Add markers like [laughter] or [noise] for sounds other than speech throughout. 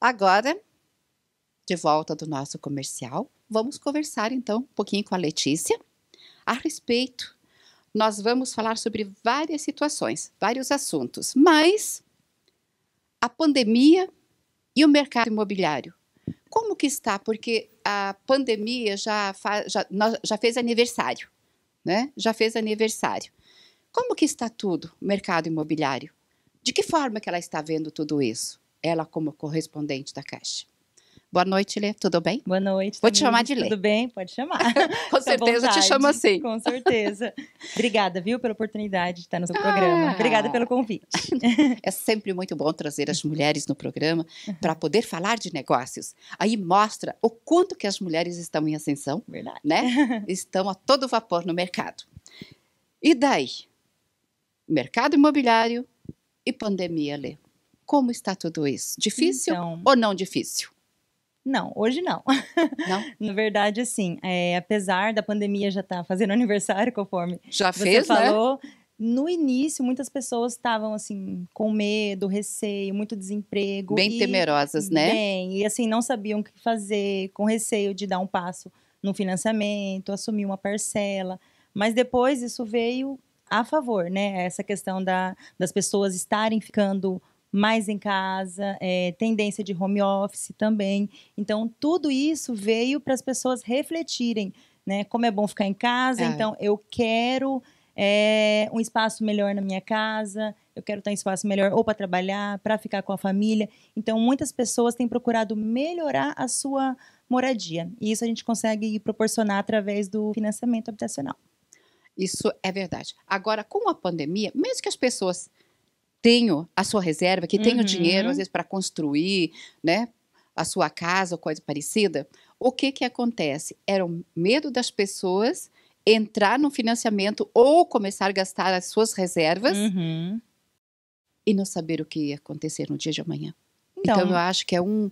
Agora, de volta do nosso comercial, vamos conversar então um pouquinho com a Letícia a respeito. Nós vamos falar sobre várias situações, vários assuntos, mas a pandemia e o mercado imobiliário. Como que está? Porque a pandemia já, já, já fez aniversário, né? Já fez aniversário. Como que está tudo, mercado imobiliário? De que forma que ela está vendo tudo isso? ela como correspondente da Caixa. Boa noite, Lê. Tudo bem? Boa noite. Vou te chamar de Lê. Tudo bem? Pode chamar. [laughs] Com certeza vontade. te chamo assim. Com certeza. [laughs] Obrigada, viu, pela oportunidade de estar no seu ah. programa. Obrigada pelo convite. [laughs] é sempre muito bom trazer as mulheres no programa uhum. para poder falar de negócios. Aí mostra o quanto que as mulheres estão em ascensão. Verdade. Né? Estão a todo vapor no mercado. E daí? Mercado imobiliário e pandemia, Lê. Como está tudo isso? Difícil então, ou não difícil? Não, hoje não. Não? [laughs] Na verdade, assim, é, apesar da pandemia já estar tá fazendo [laughs] aniversário, conforme já você fez, né? falou, né? no início, muitas pessoas estavam, assim, com medo, receio, muito desemprego. Bem e, temerosas, né? Bem, e assim, não sabiam o que fazer, com receio de dar um passo no financiamento, assumir uma parcela. Mas depois isso veio a favor, né? Essa questão da, das pessoas estarem ficando mais em casa, é, tendência de home office também. Então, tudo isso veio para as pessoas refletirem, né? Como é bom ficar em casa, é. então eu quero é, um espaço melhor na minha casa, eu quero ter um espaço melhor ou para trabalhar, para ficar com a família. Então, muitas pessoas têm procurado melhorar a sua moradia. E isso a gente consegue proporcionar através do financiamento habitacional. Isso é verdade. Agora, com a pandemia, mesmo que as pessoas tenho a sua reserva, que uhum. tenho dinheiro, às uhum. vezes, para construir, né? A sua casa ou coisa parecida. O que que acontece? Era o medo das pessoas entrar no financiamento ou começar a gastar as suas reservas uhum. e não saber o que ia acontecer no dia de amanhã. Então, então eu acho que é um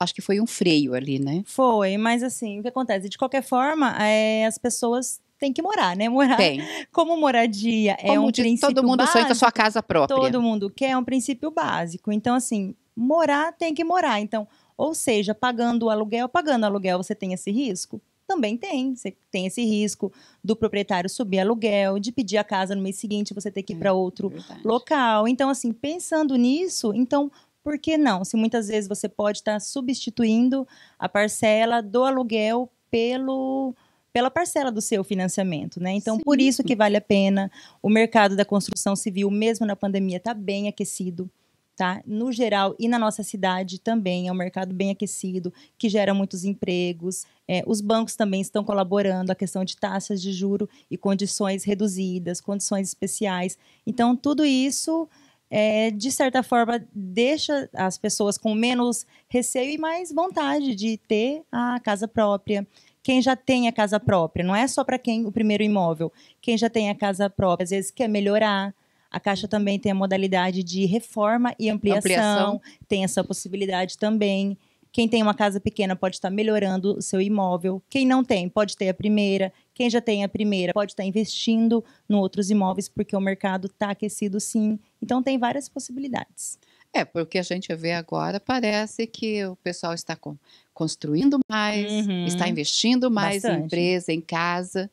acho que foi um freio ali, né? Foi, mas assim, o que acontece? De qualquer forma, é, as pessoas tem que morar, né? Morar tem. como moradia é como é um princípio todo mundo básico, sonha com a sua casa própria. Todo mundo quer, é um princípio básico. Então, assim, morar tem que morar. Então, ou seja, pagando o aluguel, pagando o aluguel, você tem esse risco? Também tem. Você tem esse risco do proprietário subir aluguel, de pedir a casa no mês seguinte, você ter que ir é, para outro é local. Então, assim, pensando nisso, então por que não? Se muitas vezes você pode estar tá substituindo a parcela do aluguel pelo pela parcela do seu financiamento, né? Então, Sim. por isso que vale a pena. O mercado da construção civil, mesmo na pandemia, está bem aquecido. Tá? No geral e na nossa cidade também é um mercado bem aquecido que gera muitos empregos. É, os bancos também estão colaborando a questão de taxas de juro e condições reduzidas, condições especiais. Então tudo isso é, de certa forma deixa as pessoas com menos receio e mais vontade de ter a casa própria, quem já tem a casa própria, não é só para quem o primeiro imóvel, quem já tem a casa própria, às vezes quer melhorar. A Caixa também tem a modalidade de reforma e ampliação, ampliação. tem essa possibilidade também. Quem tem uma casa pequena pode estar melhorando o seu imóvel. Quem não tem, pode ter a primeira. Quem já tem a primeira, pode estar investindo em outros imóveis, porque o mercado está aquecido sim. Então, tem várias possibilidades. É, porque a gente vê agora, parece que o pessoal está com, construindo mais, uhum. está investindo mais Bastante. em empresa, em casa.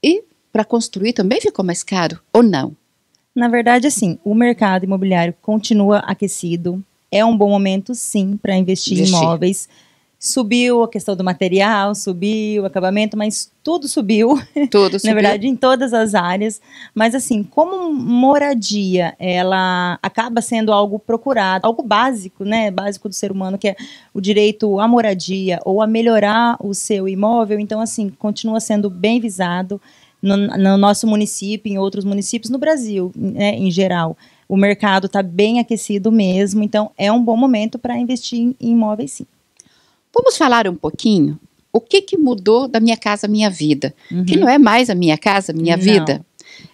E para construir também ficou mais caro, ou não? Na verdade, assim, o mercado imobiliário continua aquecido. É um bom momento, sim, para investir, investir em imóveis subiu a questão do material, subiu o acabamento, mas tudo subiu. [laughs] Tudo subiu. Na verdade, em todas as áreas. Mas assim, como moradia, ela acaba sendo algo procurado, algo básico, né? Básico do ser humano, que é o direito à moradia ou a melhorar o seu imóvel. Então, assim, continua sendo bem visado no, no nosso município, em outros municípios, no Brasil, né, em geral o mercado está bem aquecido mesmo, então é um bom momento para investir em imóveis sim. Vamos falar um pouquinho o que, que mudou da minha casa, minha vida, uhum. que não é mais a minha casa, minha não. vida.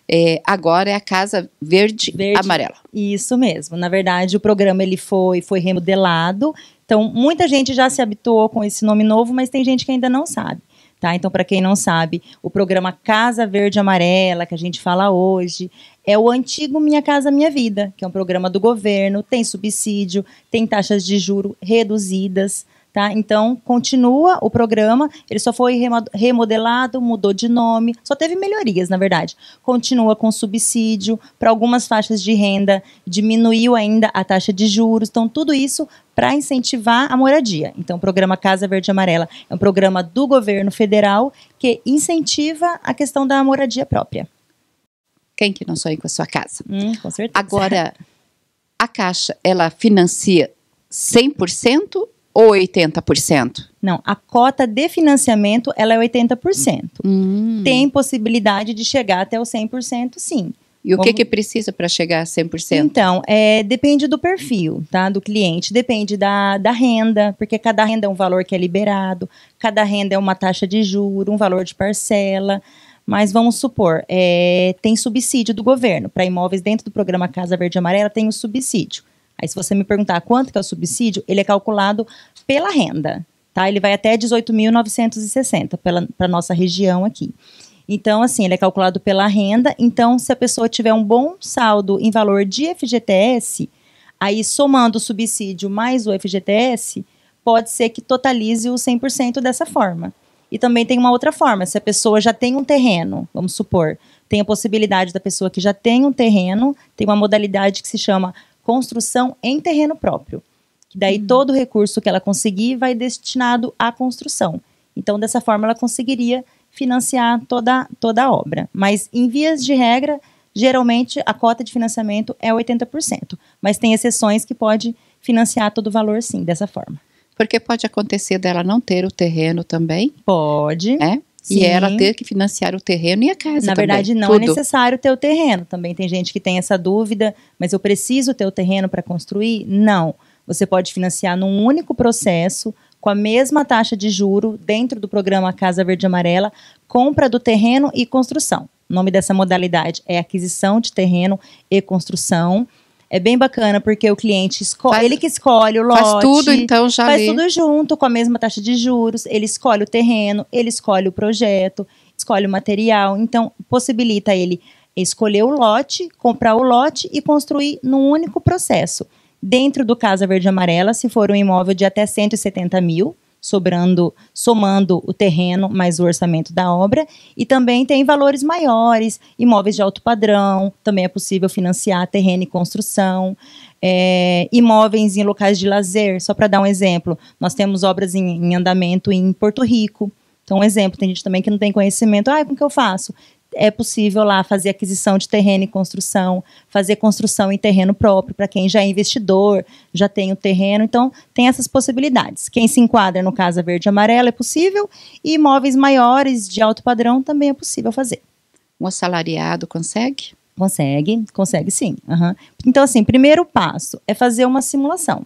É, agora é a casa verde, verde amarela. Isso mesmo. Na verdade, o programa ele foi foi remodelado. Então, muita gente já se habituou com esse nome novo, mas tem gente que ainda não sabe. Tá? Então, para quem não sabe, o programa Casa Verde Amarela, que a gente fala hoje, é o antigo Minha Casa Minha Vida, que é um programa do governo, tem subsídio, tem taxas de juro reduzidas, Tá? Então, continua o programa, ele só foi remodelado, mudou de nome, só teve melhorias, na verdade. Continua com subsídio, para algumas faixas de renda, diminuiu ainda a taxa de juros, então tudo isso para incentivar a moradia. Então, o programa Casa Verde Amarela é um programa do governo federal que incentiva a questão da moradia própria. Quem que não sonha com a sua casa? Hum, com certeza. Agora, a Caixa, ela financia 100% ou 80%? Não, a cota de financiamento ela é 80%. Hum. Tem possibilidade de chegar até o 100%, sim. E o que, que precisa para chegar a 100%? Então, é, depende do perfil, tá? Do cliente, depende da, da renda, porque cada renda é um valor que é liberado, cada renda é uma taxa de juro, um valor de parcela. Mas vamos supor, é, tem subsídio do governo. Para imóveis dentro do programa Casa Verde e Amarela, tem o um subsídio. Aí se você me perguntar quanto que é o subsídio, ele é calculado pela renda, tá? Ele vai até 18.960 para nossa região aqui. Então, assim, ele é calculado pela renda. Então, se a pessoa tiver um bom saldo em valor de FGTS, aí somando o subsídio mais o FGTS, pode ser que totalize o 100% dessa forma. E também tem uma outra forma, se a pessoa já tem um terreno, vamos supor, tem a possibilidade da pessoa que já tem um terreno, tem uma modalidade que se chama construção em terreno próprio. Que daí uhum. todo recurso que ela conseguir vai destinado à construção. Então, dessa forma, ela conseguiria financiar toda, toda a obra. Mas, em vias de regra, geralmente a cota de financiamento é 80%. Mas tem exceções que pode financiar todo o valor, sim, dessa forma. Porque pode acontecer dela não ter o terreno também. Pode. É, Sim. E era ter que financiar o terreno e a casa. Na também, verdade, não é tudo. é necessário ter o terreno. Também tem gente que tem essa dúvida, mas eu preciso ter o terreno para construir? Não. Você pode financiar num único processo, com a mesma taxa de juro, dentro do programa Casa Verde Amarela, compra do terreno e construção. O nome dessa modalidade é aquisição de terreno e construção é bem bacana, porque o cliente escolhe. Faz, ele que escolhe o lote. Faz tudo, então já. Faz vi. tudo junto, com a mesma taxa de juros. Ele escolhe o terreno, ele escolhe o projeto, escolhe o material. Então, possibilita ele escolher o lote, comprar o lote e construir num único processo. Dentro do Casa Verde Amarela, se for um imóvel de até 170 mil, sobrando, somando o terreno mais o orçamento da obra. E também tem valores maiores, imóveis de alto padrão, também é possível financiar terreno e construção. É, imóveis em locais de lazer, só para dar um exemplo, nós temos obras em, em andamento em Porto Rico, então, um exemplo, tem gente também que não tem conhecimento. Ah, como que eu faço? é possível lá fazer aquisição de terreno e construção, fazer construção em terreno próprio para quem já é investidor, já tem o terreno. Então, tem essas possibilidades. Quem se enquadra no Casa Verde e Amarela é possível, e imóveis maiores de alto padrão também é possível fazer. Um assalariado consegue? Consegue, consegue sim. Uhum. Então, assim, primeiro passo é fazer uma simulação.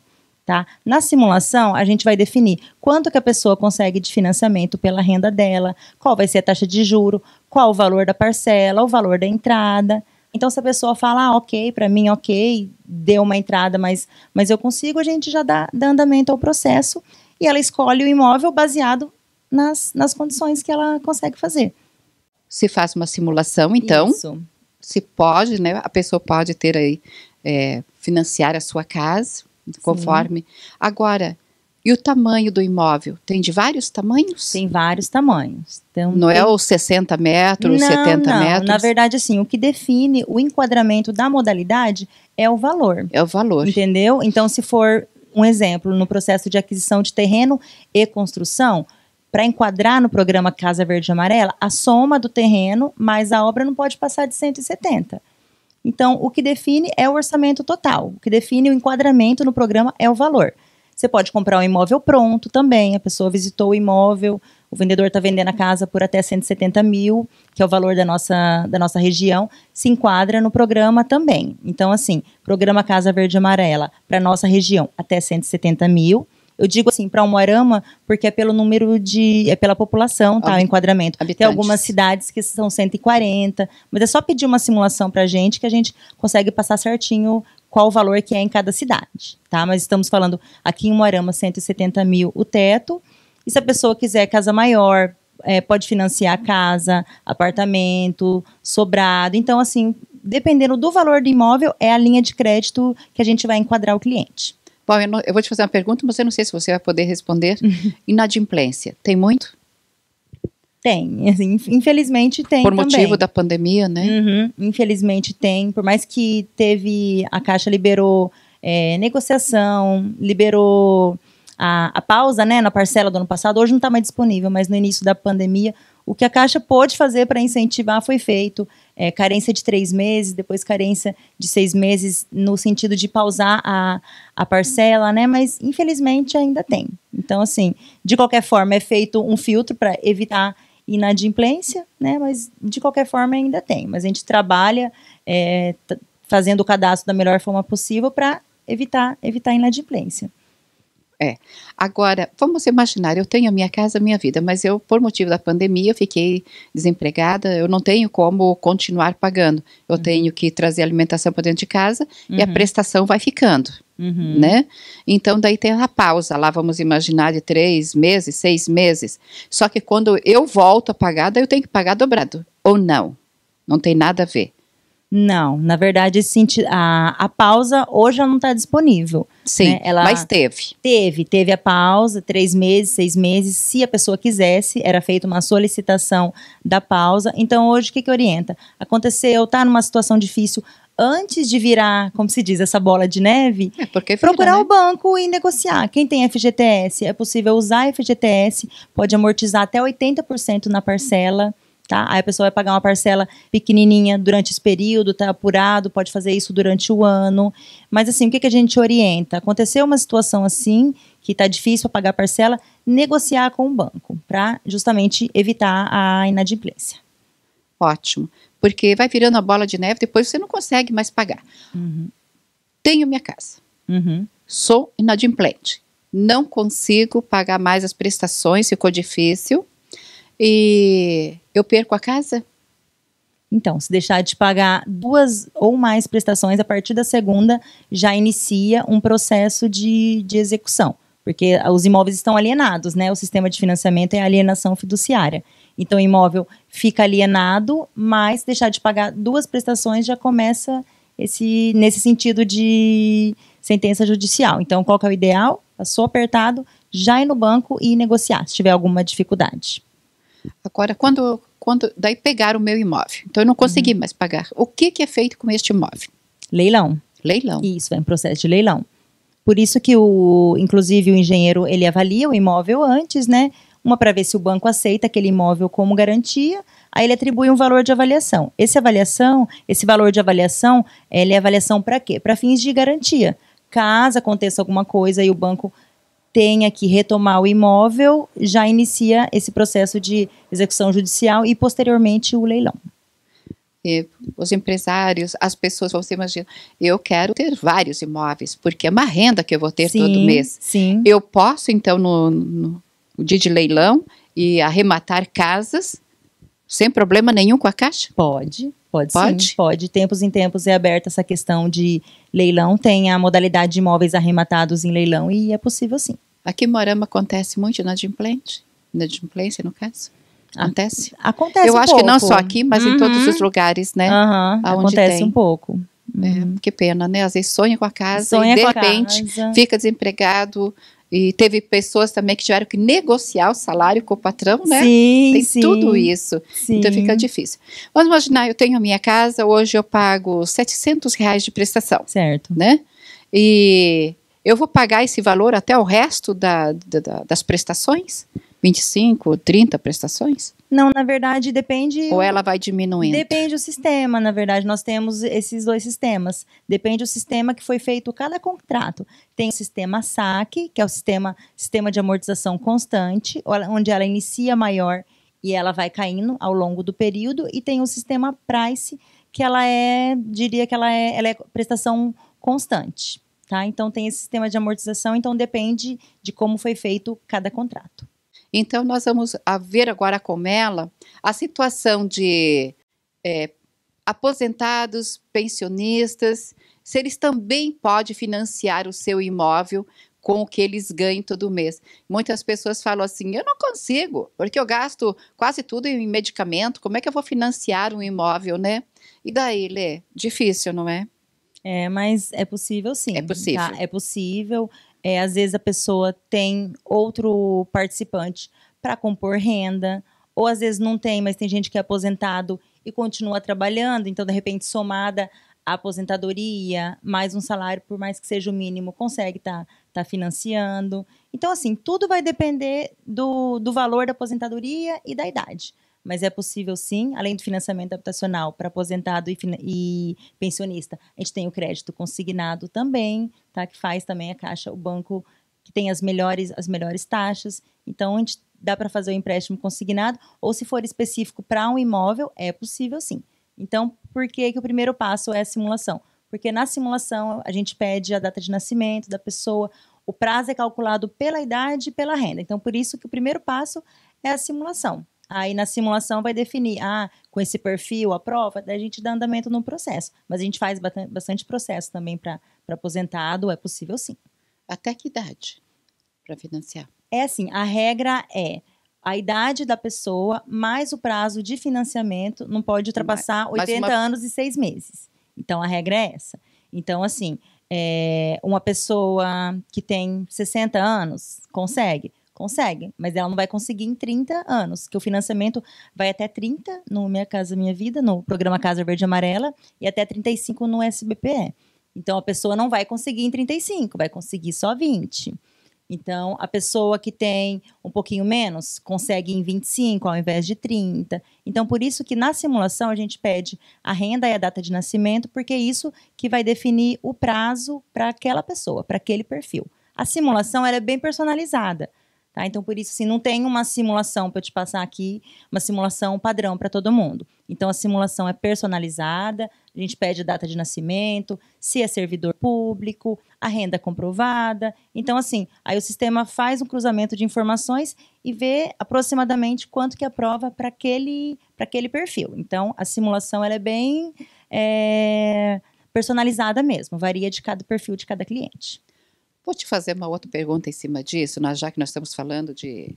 Tá? Na simulação, a gente vai definir quanto que a pessoa consegue de financiamento pela renda dela, qual vai ser a taxa de juro, qual o valor da parcela, o valor da entrada. Então, se a pessoa fala, ah, ok, para mim, ok, deu uma entrada, mas, mas eu consigo, a gente já dá, dá andamento ao processo e ela escolhe o imóvel baseado nas, nas condições que ela consegue fazer. Se faz uma simulação, então, Isso. se pode, né? A pessoa pode ter aí, é, financiar a sua casa, conforme. Sim. Agora, e o tamanho do imóvel? Tem de vários tamanhos? Tem vários tamanhos. Então, não é tem... é os 60 metros, não, 70 não. metros? Na verdade, assim, o que define o enquadramento da modalidade é o valor. É o valor. Entendeu? Então, se for um exemplo, no processo de aquisição de terreno e construção, para enquadrar no programa Casa Verde e Amarela, a soma do terreno mais a obra não pode passar de 170. Então, o que define é o orçamento total. O que define o enquadramento no programa é o valor. Você pode comprar um imóvel pronto também. A pessoa visitou o imóvel, o vendedor está vendendo a casa por até 170 mil, que é o valor da nossa, da nossa região, se enquadra no programa também. Então, assim, programa Casa Verde Amarela para nossa região até 170 mil eu digo assim, para Umuarama, porque é pelo número de. é pela população, tá? o enquadramento. Habitantes. Tem algumas cidades que são 140, mas é só pedir uma simulação para a gente que a gente consegue passar certinho qual o valor que é em cada cidade, tá? Mas estamos falando aqui em Umuarama, 170 mil o teto. E se a pessoa quiser casa maior, é, pode financiar casa, apartamento, sobrado. Então, assim, dependendo do valor do imóvel, é a linha de crédito que a gente vai enquadrar o cliente. Bom, eu, não, eu, vou te fazer uma pergunta, mas eu não sei se você vai poder responder. Uhum. [laughs] Inadimplência, tem muito? Tem, assim, infelizmente tem Por também. motivo da pandemia, né? Uhum. infelizmente tem, por mais que teve, a Caixa liberou é, negociação, liberou a, a, pausa, né, na parcela do ano passado, hoje não está mais disponível, mas no início da pandemia, o que a Caixa pôde fazer para incentivar foi feito, é, carência de três meses, depois carência de seis meses, no sentido de pausar a, a parcela, né? Mas infelizmente ainda tem. Então, assim, de qualquer forma, é feito um filtro para evitar inadimplência, né? Mas de qualquer forma ainda tem. Mas a gente trabalha é, fazendo o cadastro da melhor forma possível para evitar, evitar inadimplência. É. Agora, vamos imaginar, eu tenho a minha casa, a minha vida, mas eu, por motivo da pandemia, fiquei desempregada, eu não tenho como continuar pagando. Eu uhum. tenho que trazer alimentação para dentro de casa uhum. e a uhum. prestação vai ficando, uhum. né? Então, daí tem a pausa lá, vamos imaginar, de três meses, seis meses. Só que quando eu volto a pagar, daí eu tenho que pagar dobrado, ou não. Não tem nada a ver. Não, na verdade, a, a pausa hoje ela não está disponível. Sim, né? ela mas teve. Teve, teve a pausa, três meses, seis meses, se a pessoa quisesse, era feita uma solicitação da pausa. Então, hoje, o que, que orienta? Aconteceu, está numa situação difícil, antes de virar, como se diz, essa bola de neve, é, é vira, procurar né? o banco e negociar. Quem tem FGTS, é possível usar FGTS, pode amortizar até 80% na parcela. Hum Tá? Aí a pessoa vai pagar uma parcela pequenininha durante esse período, tá apurado, pode fazer isso durante o ano. Mas assim, o que, que a gente orienta? Aconteceu uma situação assim, que está difícil pagar a parcela, negociar com o banco, para justamente evitar a inadimplência. Ótimo, porque vai virando a bola de neve, depois você não consegue mais pagar. Uhum. Tenho minha casa, uhum. sou inadimplente, não consigo pagar mais as prestações, ficou difícil e eu perco a casa? Então, se deixar de pagar duas ou mais prestações a partir da segunda, já inicia um processo de, de execução, porque os imóveis estão alienados, né? O sistema de financiamento é alienação fiduciária. Então, o imóvel fica alienado, mas deixar de pagar duas prestações já começa esse nesse sentido de sentença judicial. Então, qual que é o ideal? Passou é apertado, já ir no banco e negociar, se tiver alguma dificuldade. Agora, quando, quando daí pegaram o meu imóvel, então eu não consegui uhum. mais pagar. O que, que é feito com este imóvel? Leilão. Leilão. Isso, é um processo de leilão. Por isso que o, inclusive o engenheiro, ele avalia o imóvel antes, né? Uma para ver se o banco aceita aquele imóvel como garantia, aí ele atribui um valor de avaliação. Esse avaliação, esse valor de avaliação, ele é avaliação para quê? Para fins de garantia. Caso aconteça alguma coisa e o banco tenha que retomar o imóvel, já inicia esse processo de execução judicial e posteriormente o leilão. E os empresários, as pessoas, você imagina, eu quero ter vários imóveis, porque é uma renda que eu vou ter sim, todo mês. Sim. Eu posso, então, no, no, no dia de leilão e arrematar casas sem problema nenhum com a Caixa? Pode. Pode, pode? Sim, pode. Tempos em tempos é aberta essa questão de leilão, tem a modalidade de imóveis arrematados em leilão e é possível sim. Aqui em Morama acontece muito inadimplente, inadimplência no caso? Ah, acontece? Acontece Eu um acho pouco. que não só aqui, mas uhum. em todos os uhum. lugares, né? Uhum. Acontece tem. um pouco. É, uhum. que pena, né? Às vezes sonha com a casa sonha e de repente casa. fica desempregado, e teve pessoas também que tiveram que negociar o salário com o patrão, né? Sim, Tem sim, tudo isso. Sim. Então fica difícil. Vamos imaginar, eu tenho a minha casa, hoje eu pago 700 reais de prestação. Certo. Né? E eu vou pagar esse valor até o resto da, da, das prestações? 25, 30 prestações? Não, na verdade depende. Ou ela vai diminuindo? Depende do sistema, na verdade. Nós temos esses dois sistemas. Depende do sistema que foi feito cada contrato. Tem o sistema SAC, que é o sistema, sistema de amortização constante, onde ela inicia maior e ela vai caindo ao longo do período. E tem o sistema Price, que ela é, diria que ela é, ela é prestação constante. Tá? Então tem esse sistema de amortização, então depende de como foi feito cada contrato. Então, nós vamos ver agora com ela a situação de é, aposentados, pensionistas, se eles também podem financiar o seu imóvel com o que eles ganham todo mês. Muitas pessoas falam assim: eu não consigo, porque eu gasto quase tudo em medicamento, como é que eu vou financiar um imóvel, né? E daí, Lê, difícil, não é? É, mas é possível sim. É possível. Tá? É possível. É, às vezes a pessoa tem outro participante para compor renda, ou às vezes não tem, mas tem gente que é aposentado e continua trabalhando, então de repente somada a aposentadoria, mais um salário, por mais que seja o mínimo, consegue estar tá, tá financiando. Então, assim, tudo vai depender do, do valor da aposentadoria e da idade mas é possível sim, além do financiamento habitacional para aposentado e, e, pensionista, a gente tem o crédito consignado também, tá? Que faz também a Caixa, o banco que tem as melhores, as melhores taxas. Então, a gente dá para fazer o empréstimo consignado, ou se for específico para um imóvel, é possível sim. Então, por que, que o primeiro passo é a simulação? Porque na simulação a gente pede a data de nascimento da pessoa, o prazo é calculado pela idade e pela renda. Então, por isso que o primeiro passo é a simulação. Aí na simulação vai definir, ah, com esse perfil, a prova, daí a gente dá andamento no processo. Mas a gente faz bastante processo também para aposentado, é possível sim. Até que idade para financiar? É assim, a regra é a idade da pessoa mais o prazo de financiamento não pode ultrapassar mais, 80 uma... anos e 6 meses. Então a regra é essa. Então, assim, é, uma pessoa que tem 60 anos consegue. Consegue, mas ela não vai conseguir em 30 anos, que o financiamento vai até 30 no Minha Casa Minha Vida, no programa Casa Verde e Amarela, e até 35 no SBPE. Então a pessoa não vai conseguir em 35, vai conseguir só 20. Então a pessoa que tem um pouquinho menos consegue em 25 ao invés de 30. Então por isso que na simulação a gente pede a renda e a data de nascimento, porque é isso que vai definir o prazo para aquela pessoa, para aquele perfil. A simulação ela é bem personalizada. Tá? Então, por isso, assim, não tem uma simulação para eu te passar aqui, uma simulação padrão para todo mundo. Então, a simulação é personalizada, a gente pede data de nascimento, se é servidor público, a renda comprovada. Então, assim, aí o sistema faz um cruzamento de informações e vê aproximadamente quanto que é aprova para aquele, aquele perfil. Então, a simulação ela é bem é, personalizada mesmo, varia de cada perfil de cada cliente. Vou te fazer uma outra pergunta em cima disso, nós, já que nós estamos falando de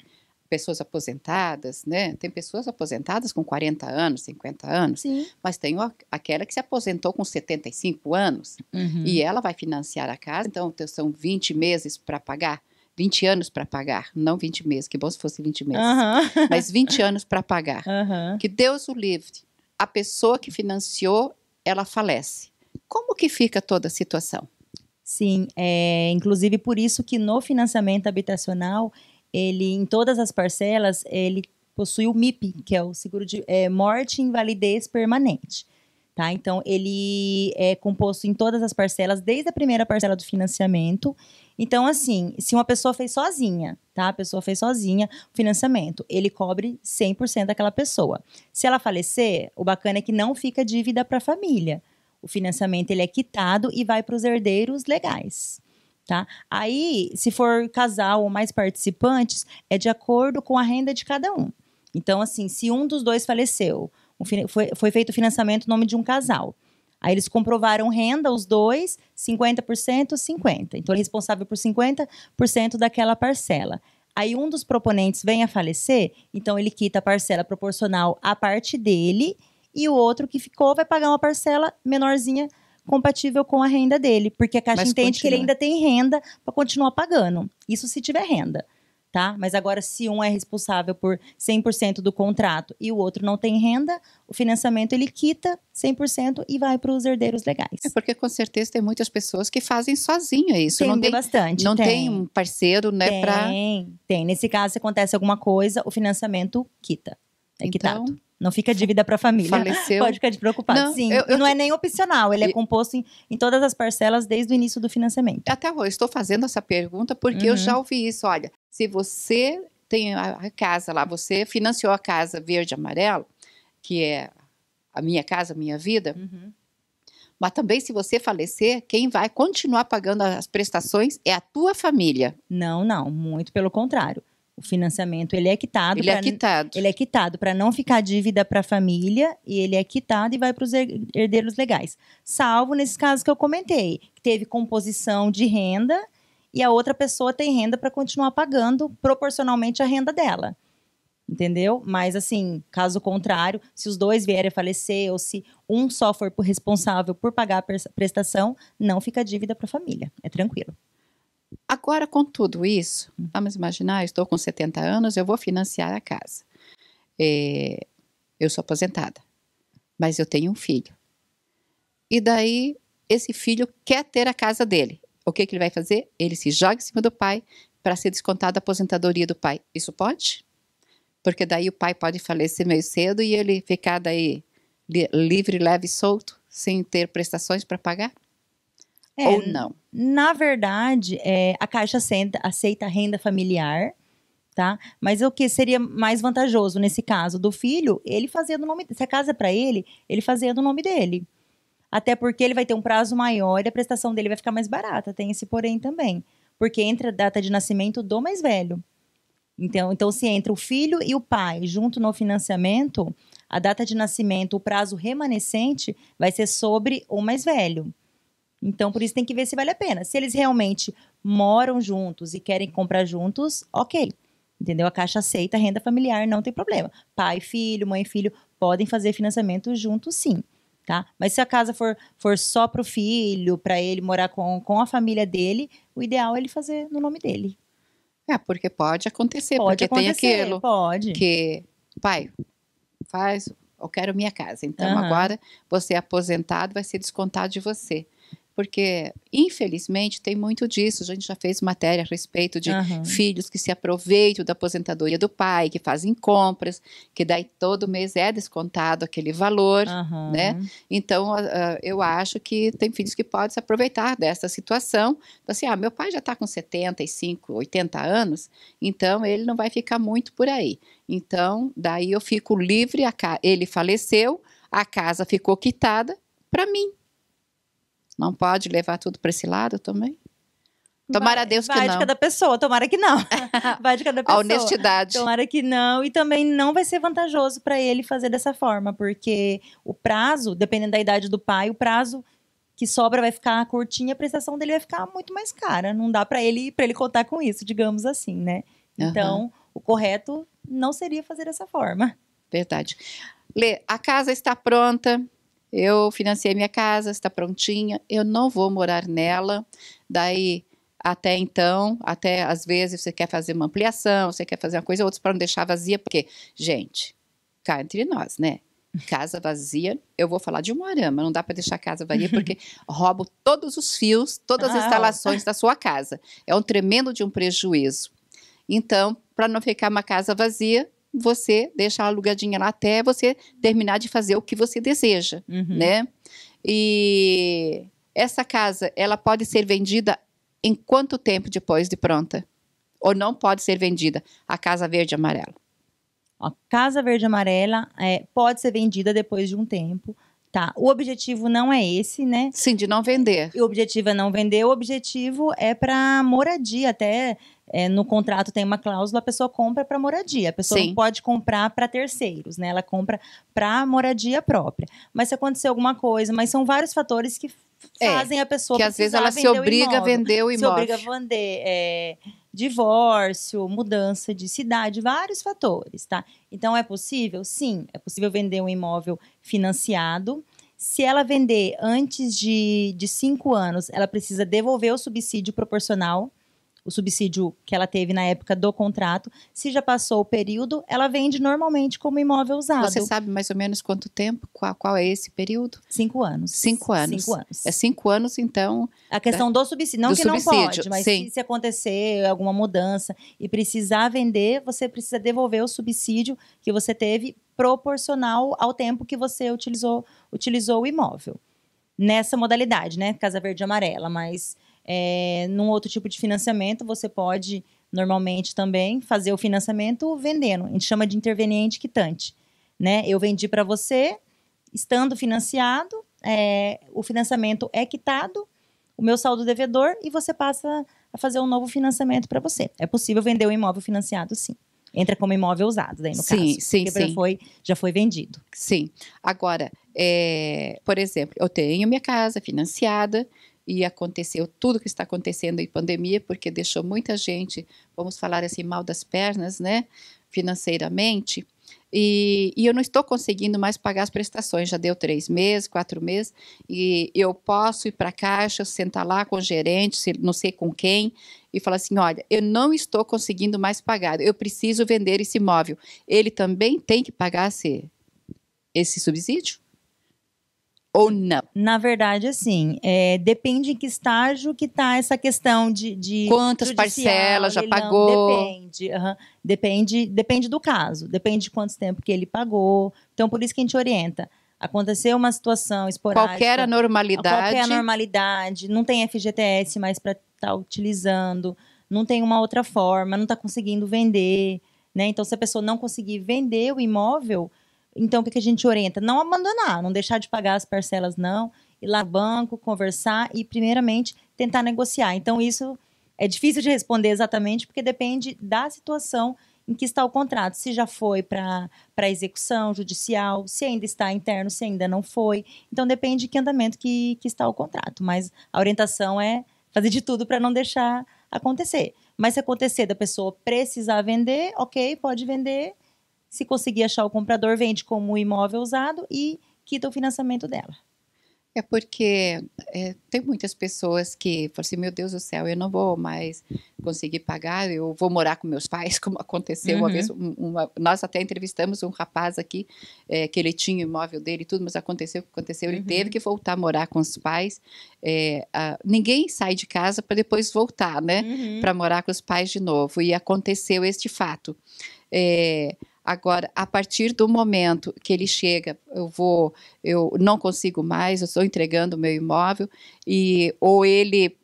pessoas aposentadas, né? Tem pessoas aposentadas com 40 anos, 50 anos, Sim. mas tem aquela que se aposentou com 75 anos uhum. e ela vai financiar a casa, então são 20 meses para pagar. 20 anos para pagar, não 20 meses, que bom se fosse 20 meses, uhum. [laughs] mas 20 anos para pagar. Uhum. Que Deus o livre, a pessoa que financiou, ela falece. Como que fica toda a situação? Sim, é, inclusive por isso que no financiamento habitacional, ele em todas as parcelas, ele possui o MIP, que é o seguro de é, morte e invalidez permanente. Tá? Então, ele é composto em todas as parcelas, desde a primeira parcela do financiamento. Então, assim, se uma pessoa fez sozinha, tá? A pessoa fez sozinha o financiamento, ele cobre 100% daquela pessoa. Se ela falecer, o bacana é que não fica dívida para a família. O financiamento ele é quitado e vai para os herdeiros legais. Tá? Aí, se for casal ou mais participantes, é de acordo com a renda de cada um. Então, assim, se um dos dois faleceu, foi, foi feito o financiamento no nome de um casal. Aí eles comprovaram renda, os dois, 50%, 50%. Então, ele é responsável por 50% daquela parcela. Aí um dos proponentes vem a falecer, então ele quita a parcela proporcional à parte dele e o outro que ficou vai pagar uma parcela menorzinha compatível com a renda dele, porque a Caixa Mas entende continua. que ele ainda tem renda para continuar pagando. Isso se tiver renda, tá? Mas agora, se um é responsável por 100% do contrato e o outro não tem renda, o financiamento ele quita 100% e vai para os herdeiros legais. É porque com certeza tem muitas pessoas que fazem sozinho isso. Tem, não tem bastante. Não tem, tem um parceiro, né? Tem, pra... tem. Nesse caso, se acontece alguma coisa, o financiamento quita. É então, quitado. Não fica dívida para a família. Faleceu. Pode ficar despreocupado. Não, Sim. Eu, eu não é nem opcional, ele é composto em, em, todas as parcelas desde o início do financiamento. Até hoje, estou fazendo essa pergunta porque uhum. eu já ouvi isso. Olha, se você tem a casa lá, você financiou a casa verde e amarelo, que é a minha casa, a minha vida. Uhum. Mas também, se você falecer, quem vai continuar pagando as prestações é a tua família. Não, não, muito pelo contrário o financiamento ele é quitado. Ele é pra, é quitado. Ele é quitado para não ficar dívida para a família e ele é quitado e vai para os herdeiros legais. Salvo nesses casos que eu comentei, que teve composição de renda e a outra pessoa tem renda para continuar pagando proporcionalmente à renda dela. Entendeu? Mas, assim, caso contrário, se os dois vierem a falecer ou se um só for responsável por pagar a prestação, não fica dívida para a família. É tranquilo. Agora, com tudo isso, vamos imaginar, estou com 70 anos, eu vou financiar a casa. É, eu sou aposentada, mas eu tenho um filho. E daí, esse filho quer ter a casa dele. O que, que ele vai fazer? Ele se joga em cima do pai para ser descontada a aposentadoria do pai. Isso pode? Porque daí o pai pode falecer meio cedo e ele ficar daí livre, leve e solto, sem ter prestações para pagar? É, ou não? Na verdade, é, a Caixa aceita, aceita renda familiar, tá? Mas o que seria mais vantajoso nesse caso do filho, ele fazendo o nome, se a casa é para ele, ele fazendo o nome dele. Até porque ele vai ter um prazo maior e a prestação dele vai ficar mais barata, tem esse porém também, porque entra a data de nascimento do mais velho. Então, então se entra o filho e o pai junto no financiamento, a data de nascimento, o prazo remanescente vai ser sobre o mais velho. Então, por isso tem que ver se vale a pena. Se eles realmente moram juntos e querem comprar juntos, ok. Entendeu? A Caixa aceita renda familiar, não tem problema. Pai, filho, mãe, filho podem fazer financiamento juntos, sim. Tá? Mas se a casa for, for só para o filho, para ele morar com, com a família dele, o ideal é ele fazer no nome dele. É, porque pode acontecer, pode porque acontecer, tem aquilo. Pode. Que, pai, faz, eu quero minha casa. Então uhum. agora você é aposentado, vai ser descontado de você porque infelizmente tem muito disso. A gente já fez matéria a respeito de uhum. filhos que se aproveitam da aposentadoria do pai, que fazem compras, que daí todo mês é descontado aquele valor, uhum. né? Então uh, eu acho que tem filhos que podem se aproveitar dessa situação. Então, assim, ah, meu pai já está com 75, 80 anos, então ele não vai ficar muito por aí. Então daí eu fico livre, ele faleceu, a casa ficou quitada para mim não pode levar tudo para esse lado também? Tomara a Deus que vai não. Vai de cada pessoa, tomara que não. [laughs] vai de cada pessoa. A honestidade. Tomara que não. E também não vai ser vantajoso para ele fazer dessa forma, porque o prazo, dependendo da idade do pai, o prazo que sobra vai ficar e a prestação dele vai ficar muito mais cara. Não dá para ele para ele contar com isso, digamos assim, né? Então, uhum. o correto não seria fazer dessa forma. Verdade. Lê, a casa está pronta, eu financei minha casa, está prontinha, eu não vou morar nela. Daí, até então, até às vezes você quer fazer uma ampliação, você quer fazer uma coisa, outros para não deixar vazia, porque, gente, cá entre nós, né? Casa vazia, eu vou falar de arama, não dá para deixar a casa vazia, porque [laughs] roubo todos os fios, todas as ah. instalações da sua casa. É um tremendo de um prejuízo. Então, para não ficar uma casa vazia, você deixa alugadinha lá até você terminar de fazer o que você deseja, uhum. né? E essa casa, ela pode ser vendida em quanto tempo depois de pronta? Ou não pode ser vendida a casa verde amarela? A casa verde amarela é, pode ser vendida depois de um tempo. Tá, o objetivo não é esse, né? Sim, de não vender. O objetivo é não vender, o objetivo é para moradia, até é, no contrato tem uma cláusula, a pessoa compra para moradia. A pessoa Sim. não pode comprar para terceiros, né? Ela compra para moradia própria. Mas se acontecer alguma coisa, mas são vários fatores que é, fazem é, a pessoa que às vezes ela se obriga a vender o imóvel. Se obriga a vender. É, divórcio, mudança de cidade, vários fatores, tá? Então é possível? Sim, é possível vender um imóvel financiado. Se ela vender antes de, de cinco anos, ela precisa devolver o subsídio proporcional o subsídio que ela teve na época do contrato, se já passou o período, ela vende normalmente como imóvel usado. Você sabe mais ou menos quanto tempo? Qual, qual é esse período? Cinco anos. Cinco anos. Cinco anos. É cinco anos, então. A questão né, do subsídio. Não do que subsídio, não pode, mas se, se, acontecer alguma mudança e precisar vender, você precisa devolver o subsídio que você teve proporcional ao tempo que você utilizou, utilizou o imóvel. Nessa modalidade, né? Casa Verde e Amarela, mas é, num outro tipo de financiamento, você pode normalmente também fazer o financiamento vendendo. A gente chama de interveniente quitante. Né? Eu vendi para você, estando financiado, é, o financiamento é quitado, o meu saldo devedor e você passa a fazer um novo financiamento para você. É possível vender o um imóvel financiado, sim. Entra como imóvel usado, daí no sim, caso. Sim, sim. Já foi, já foi vendido. Sim. Agora, é, por exemplo, eu tenho minha casa financiada, e aconteceu tudo que está acontecendo em pandemia, porque deixou muita gente, vamos falar assim, mal das pernas, né, financeiramente. E, e, eu não estou conseguindo mais pagar as prestações. Já deu três meses, quatro meses, e eu posso ir para a caixa, sentar lá com o gerente, não sei com quem, e falar assim: olha, eu não estou conseguindo mais pagar, eu preciso vender esse imóvel. Ele também tem que pagar esse, esse subsídio? ou não? Na verdade, assim, é, depende em que estágio que está essa questão de... de Quantas parcelas já pagou? Depende, uhum, depende, depende do caso, depende de quanto tempo que ele pagou. Então, por isso que a gente orienta. Aconteceu uma situação esporádica... Qualquer anormalidade... Qualquer anormalidade, não tem FGTS mais para estar tá utilizando, não tem uma outra forma, não está conseguindo vender, né? Então, se a pessoa não conseguir vender o imóvel então, o que, que a gente orienta? Não abandonar, não deixar de pagar as parcelas, não. Ir lá no banco, conversar e, primeiramente, tentar negociar. Então, isso é difícil de responder exatamente, porque depende da situação em que está o contrato, se já foi para execução judicial, se ainda está interno, se ainda não foi. Então, depende de que andamento que, que está o contrato. Mas a orientação é fazer de tudo para não deixar acontecer. Mas se acontecer da pessoa precisar vender, ok, pode vender, se conseguir achar o comprador, vende como imóvel usado e quita o financiamento dela. É porque é, tem muitas pessoas que falam assim, meu Deus do céu, eu não vou mais conseguir pagar, eu vou morar com meus pais, [laughs] como aconteceu uhum. uma vez. Uma, nós até entrevistamos um rapaz aqui, é, que ele tinha o imóvel dele e tudo, mas aconteceu o que aconteceu, ele teve uhum. que voltar a morar com os pais. É, a, ninguém sai de casa para depois voltar, né? Uhum. Para morar com os pais de novo. E aconteceu este fato. É, Agora, a partir do momento que ele chega, eu vou, eu não consigo mais, eu estou entregando o meu imóvel e ou ele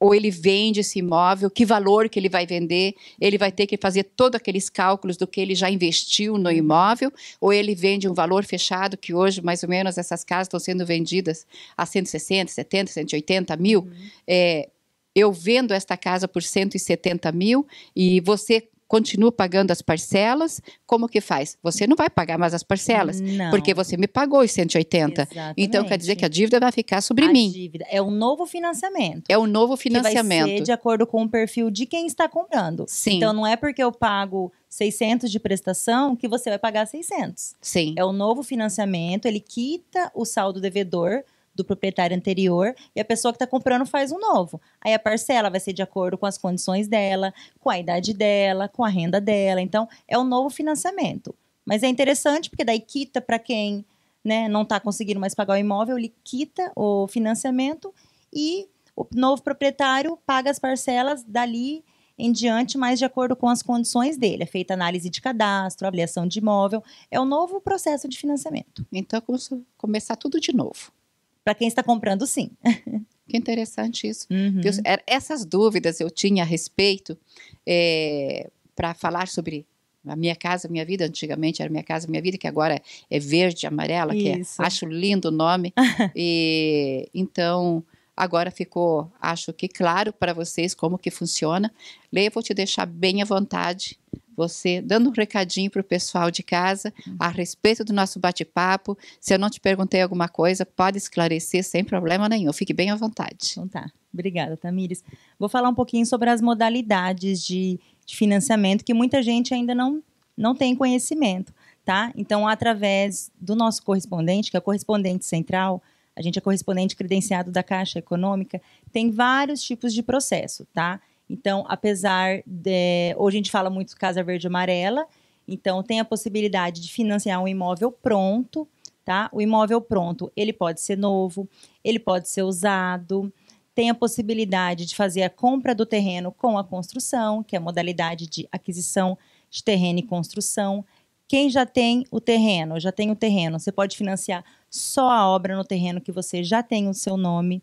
ou ele vende esse imóvel, que valor que ele vai vender, ele vai ter que fazer todos aqueles cálculos do que ele já investiu no uhum. imóvel, ou ele vende um valor fechado, que hoje, mais ou menos, essas casas estão sendo vendidas a 160, 70, 180 mil. Uhum. É, eu vendo esta casa por 170 mil e você continua pagando as parcelas, como que faz? Você não vai pagar mais as parcelas, não. porque você me pagou os 180. Exatamente. Então quer dizer que a dívida vai ficar sobre a mim. Dívida. É um novo financiamento. É um novo financiamento. Que vai ser de acordo com o perfil de quem está comprando. Sim. Então não é porque eu pago 600 de prestação que você vai pagar 600. Sim. É o novo financiamento, ele quita o saldo devedor do proprietário anterior e a pessoa que está comprando faz um novo. Aí a parcela vai ser de acordo com as condições dela, com a idade dela, com a renda dela. Então, é um novo financiamento. Mas é interessante porque daí quita para quem né, não está conseguindo mais pagar o imóvel, ele quita o financiamento e o novo proprietário paga as parcelas dali em diante, mas de acordo com as condições dele. É feita análise de cadastro, avaliação de imóvel. É o um novo processo de financiamento. Então, começar tudo de novo. Para quem está comprando, sim. [laughs] Que interessante isso. Uhum. É, essas dúvidas eu tinha a respeito é, para falar sobre a minha casa, minha vida. Antigamente era minha casa, minha vida, que agora é verde, amarela, isso. que é, acho lindo o nome. [laughs] e então agora ficou, acho que claro para vocês como que funciona. Leia, vou te deixar bem à vontade você dando um recadinho para o pessoal de casa hum. a respeito do nosso bate-papo. Se eu não te perguntei alguma coisa, pode esclarecer sem problema nenhum. Fique bem à vontade. Então tá. Obrigada, Tamires. Vou falar um pouquinho sobre as modalidades de, de financiamento que muita gente ainda não, não tem conhecimento, tá? Então, através do nosso correspondente, que é o correspondente central, a gente é correspondente credenciado da Caixa Econômica, tem vários tipos de processo, tá? Então, apesar de. Hoje a gente fala muito Casa Verde Amarela, então tem a possibilidade de financiar um imóvel pronto, tá? O imóvel pronto, ele pode ser novo, ele pode ser usado, tem a possibilidade de fazer a compra do terreno com a construção, que é a modalidade de aquisição de terreno e construção. Quem já tem o terreno, já tem o terreno, você pode financiar só a obra no terreno que você já tem o seu nome.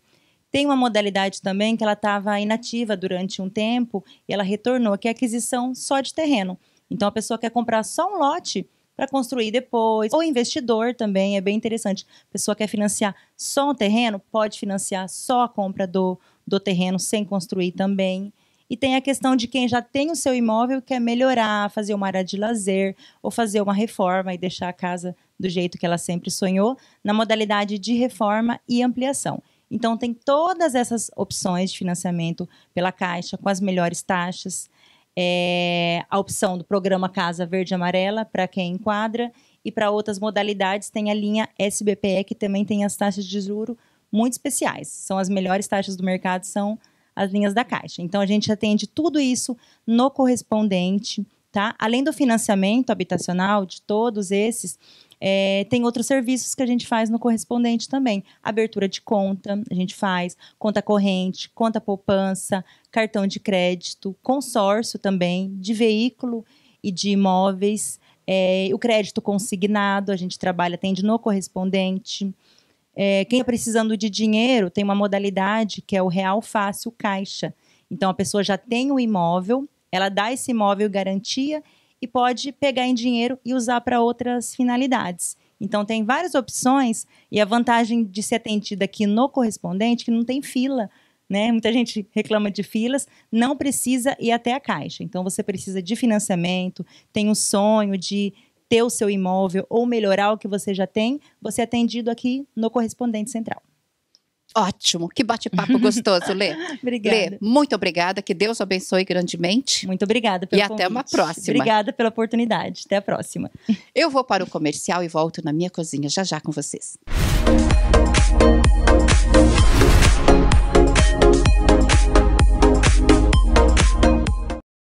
Tem uma modalidade também que ela estava inativa durante um tempo e ela retornou, que é a aquisição só de terreno. Então a pessoa quer comprar só um lote para construir depois. Ou investidor também é bem interessante. A pessoa quer financiar só um terreno, pode financiar só a compra do, do terreno sem construir também. E tem a questão de quem já tem o seu imóvel quer melhorar, fazer uma área de lazer ou fazer uma reforma e deixar a casa do jeito que ela sempre sonhou, na modalidade de reforma e ampliação. Então, tem todas essas opções de financiamento pela Caixa, com as melhores taxas. É, a opção do programa Casa Verde Amarela, para quem enquadra, e para outras modalidades tem a linha SBPE, que também tem as taxas de juro muito especiais. São as melhores taxas do mercado, são as linhas da Caixa. Então, a gente atende tudo isso no correspondente, tá? Além do financiamento habitacional de todos esses, é, tem outros serviços que a gente faz no correspondente também. Abertura de conta, a gente faz, conta corrente, conta poupança, cartão de crédito, consórcio também, de veículo e de imóveis. É, o crédito consignado, a gente trabalha, atende no correspondente. É, quem está precisando de dinheiro tem uma modalidade que é o Real Fácil Caixa. Então a pessoa já tem o um imóvel, ela dá esse imóvel garantia e pode pegar em dinheiro e usar para outras finalidades. Então tem várias opções e a vantagem de ser atendida aqui no correspondente que não tem fila, né? Muita gente reclama de filas, não precisa ir até a caixa. Então você precisa de financiamento, tem o um sonho de ter o seu imóvel ou melhorar o que você já tem, você é atendido aqui no correspondente central. Ótimo, que bate-papo gostoso, Lê. [laughs] obrigada. Lê, muito obrigada, que Deus abençoe grandemente. Muito obrigada pelo E convite. até uma próxima. Obrigada pela oportunidade, até a próxima. Eu vou para o comercial e volto na minha cozinha já já com vocês.